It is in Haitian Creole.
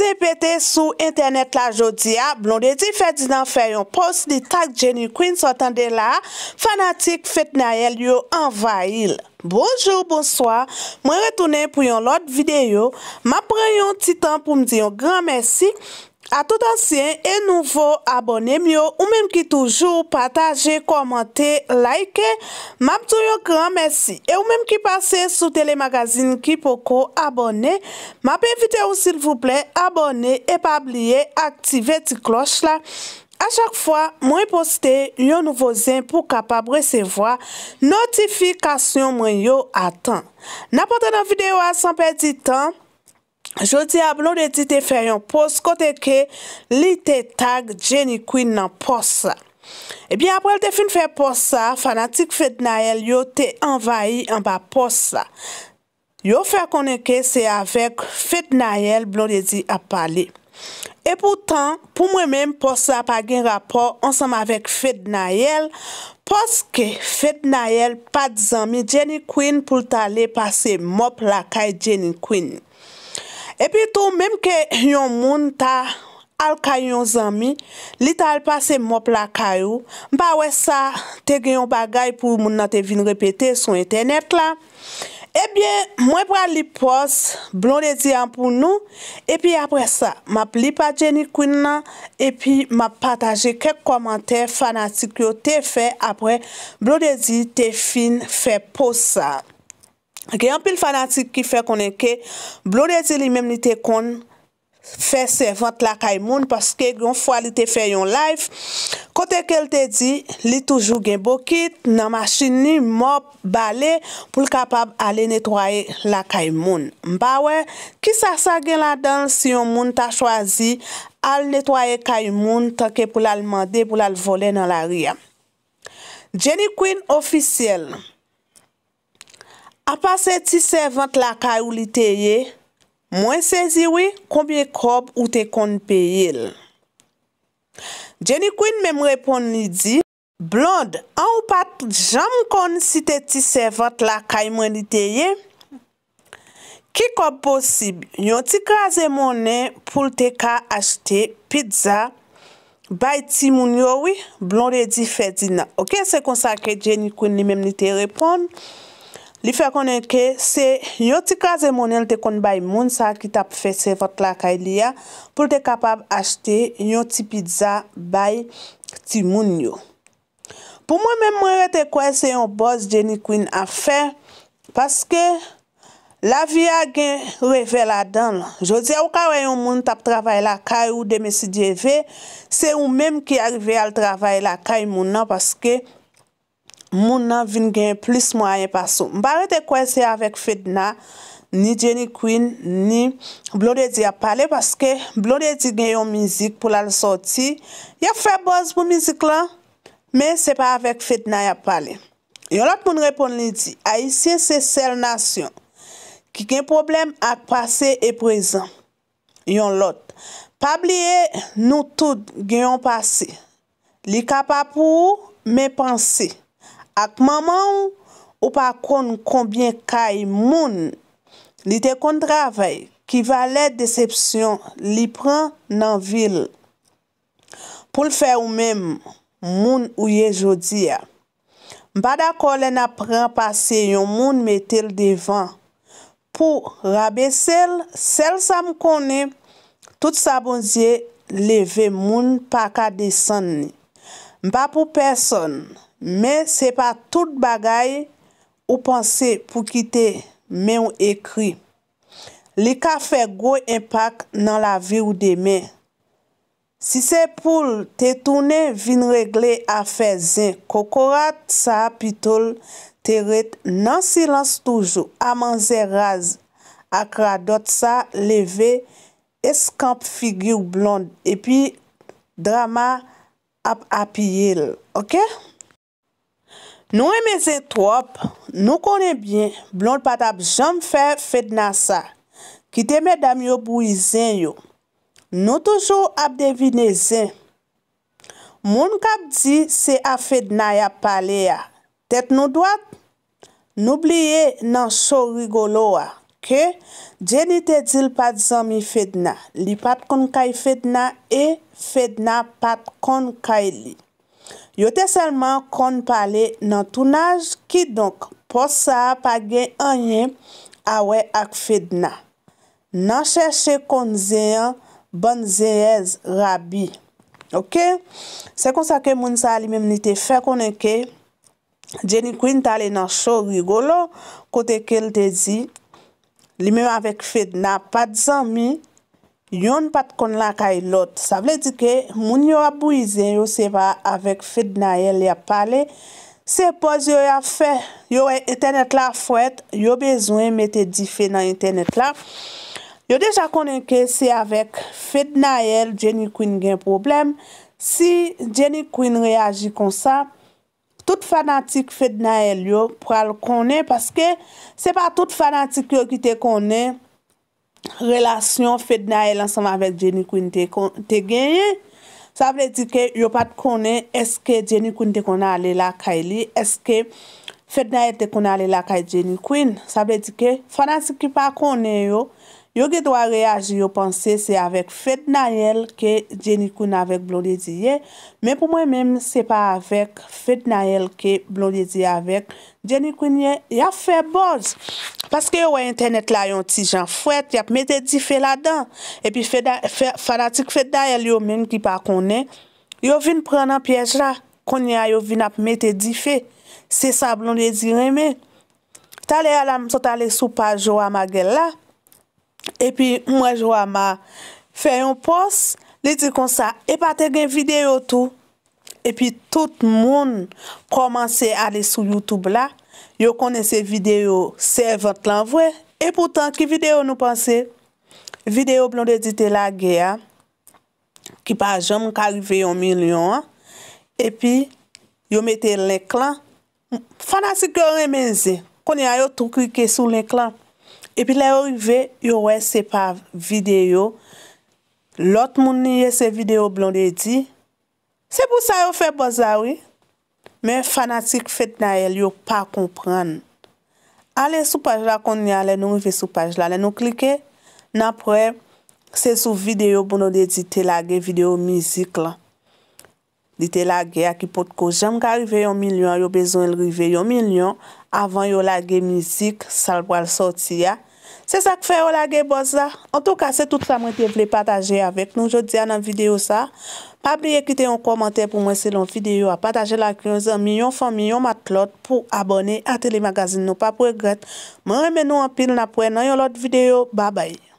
CPT sou internet la jo diyab, londe di fè di nan fè yon post di tag Jenny Queen sotan de la fanatik fèt na el yo anva il. Bonjour, bonsoir, mwen retounen pou yon lot videyo, ma pren yon ti tan pou mdi yon gran mersi, A tout ansyen e nouvo abonem yo, ou menm ki toujou pataje, komante, like, map tou yo gran mersi, e ou menm ki pase sou telemagazin ki poko abonem, map evite ou silvouple, abonem, epablie, aktive ti kloch la. A chak fwa, mwen poste yo nouvo zin pou kapab resevoa notifikasyon mwen yo atan. Na pote nan videyo a sanpe di tan, jodi a blon de di te fè yon pos kote ke li te tag jenny queen nan pos e bi aprel te fin fè pos sa fanatik fèd nael yo te envayi an ba pos sa yo fè konen ke se avek fèd nael blon de di ap pale e poutan pou mwen men pos sa pa gen rapor ansam avek fèd nael pos ke fèd nael pa dizan mi jenny queen pou ta le pase mop la kaj jenny queen Epi tou, mem ke yon moun ta alkay yon zami, li ta alpase mwop la kayou, mpa we sa te gen yon bagay pou moun nan te vin repete sou internet la. Ebyen, mwen pral li pos, blon de di an pou nou, epi apre sa, map li pa Jenny Quinn nan, epi map pataje kek komante fanatik yo te fe apre blon de di te fin fe pos sa. Gen yon pil fanatik ki fe konen ke, blode di li menm li te kon fese vant la Kaimoun paske yon fwa li te fe yon laif. Kote ke l te di, li toujou gen bokit nan machini, mop, bale pou l kapab ale netwaye la Kaimoun. Mba we, ki sa sa gen la dan si yon moun ta chwazi al netwaye Kaimoun tanke pou l al mande pou l al vole nan la ria. Jenny Quinn ofisyele. apase ti servant la kay ou li teye, mwen sezi wè, wi konbyè kob ou te kon peyèl. Jenny Quinn men mwèpon ni di, blonde, an ou pat jam kon si te ti servant la kay mwen li teye, ki kob posib, yon ti kaze mwèpon pou te ka achte pizza, bay ti mwèpon yo wè, wi? blonde di fedina. Ok, se konsa ke Jenny Quinn men mwèpon li teye, Li fe konen ke se yon ti kaze moun el te kon bay moun sa ki tap fe se vot la kay li ya pou te kapab achte yon ti pizza bay ti moun yo. Pou mwen men mwen rete kwe se yon boss Jenny Quinn a fe paske la viya gen revè la dan. Je di a ou ka wè yon moun tap travay la kay ou demesidye ve se ou menm ki arive al travay la kay moun nan paske moun nan vin gen plus mou a ye pasou. Mbare de kwen se avèk fèt nan, ni Jenny Quinn, ni Blondie Di ap pale, paske Blondie Di gen yon mizik pou la le soti, ya fè boz pou mizik lan, men se pa avèk fèt nan yap pale. Yon lot moun repon li di, a yisi se sel nasyon, ki gen problem ak pase e prezen, yon lot. Pabliye nou tout gen yon pase, li kapa pou mè panse, Ak maman ou, ou pa kon konbyen kay moun, li te kon travay ki valet decepsyon li pran nan vil. Poul fè ou mèm, moun ou ye jodi ya. Mpa da kol en apren pase yon moun metel devan. Pou rabe sel, sel sa m konen, tout sa bon zye leve moun pa ka desen ni. Mpa pou personn. Men, se pa tout bagay ou panse pou kite men ou ekri. Li ka fe gwo impak nan la vi ou demen. Si se pou te toune vin regle a fe zen, kokorat sa apitol teret nan silans toujou amanzer raz, akra dot sa leve eskamp figi ou blond, epi drama ap apiyel. Ok? Nou eme zetwop, nou konen byen blon pat ap jom fe fedna sa, ki teme dam yo bouy zen yo. Nou toujou ap devine zen. Moun kap di se ap fedna ya pale ya. Tet nou dwat? Nou blye nan so rigolo a, ke djeni te dil pat zomi fedna, li pat konkai fedna e fedna pat konkai li. Yo te selman kon pale nan tunaj ki donk posa pa gen anye awe ak Fedna. Nan cheshe kon zeyan ban zeyez rabi. Ok, se kon sa ke moun sa li menm ni te fe konen ke, Jenny Quinn tale nan show rigolo kote ke l te zi, li menm avek Fedna pat zanmi, yon pat kon lakay lot. Sa vle di ke, moun yo a bouize, yo se pa avek Fed Nael ya pale, se poz yo ya fe, yo e internet la fwet, yo bezwen mette di fe nan internet la. Yo deja konen ke se avek Fed Nael, Jenny Quinn gen problem. Si Jenny Quinn reagi kon sa, tout fanatik Fed Nael yo pral konen, se pa tout fanatik yo ki te konen, Relasyon fed naye lansan avèk Jenny Quinn te genye. Sa ple dike yo pat konen eske Jenny Quinn te konale lakay li. Eske fed naye te konale lakay Jenny Quinn. Sa ple dike fwana si ki pat konen yo. Yo ge dwa reage yo panse se avek fet na el ke jenikoun avek blon de di ye. Men pou mwen menm se pa avek fet na el ke blon de di avek jenikoun ye ya feboz. Paske yo wè internet la yon ti jan fwet, yap mète di fe ladan. E pi fadatik fet da el yo menm ki pa konen. Yo vin pran an piyej la, konen yo vin ap mète di fe. Se sa blon de di reme. Ta le alam so ta le sou pa jo amagel la. E pi mwen jwa ma fè yon pos, li di kon sa, e patè gen video tou. E pi tout moun komanse ale sou YouTube la, yo kone se video servot lan vwe. E poutan ki video nou panse, video blon de dite la gea, ki pa jom kari ve yon milyon. E pi yo mette leklan, fana si kyo remenze, kone a yo tou krike sou leklan. Epi la yo rive, yo we se pa video, lot moun niye se video blon de di, se pou sa yo fe bozawi, men fanatik fet na el, yo pa kompran. Ale sou paj la kon niye, ale nou rive sou paj la, ale nou klike, nan pre, se sou video blon de di, te lage video mizik la. Di te lage akipotko, jem ga rive yon milyon, yo bezon el rive yon milyon. avan yon lage mizik salbo al soti ya. Se sa k fe yon lage boza, an tou ka se tout sa mwen te vle pataje avek nou, jo diyan nan videyo sa. Pa bie kite yon komante pou mwen se lon videyo, a pataje lakli yon zan milyon fan milyon mat lot pou abone a telemagazine nou, pa pregret. Mwen reme nou an pil na pouen nan yon lot videyo. Ba bay.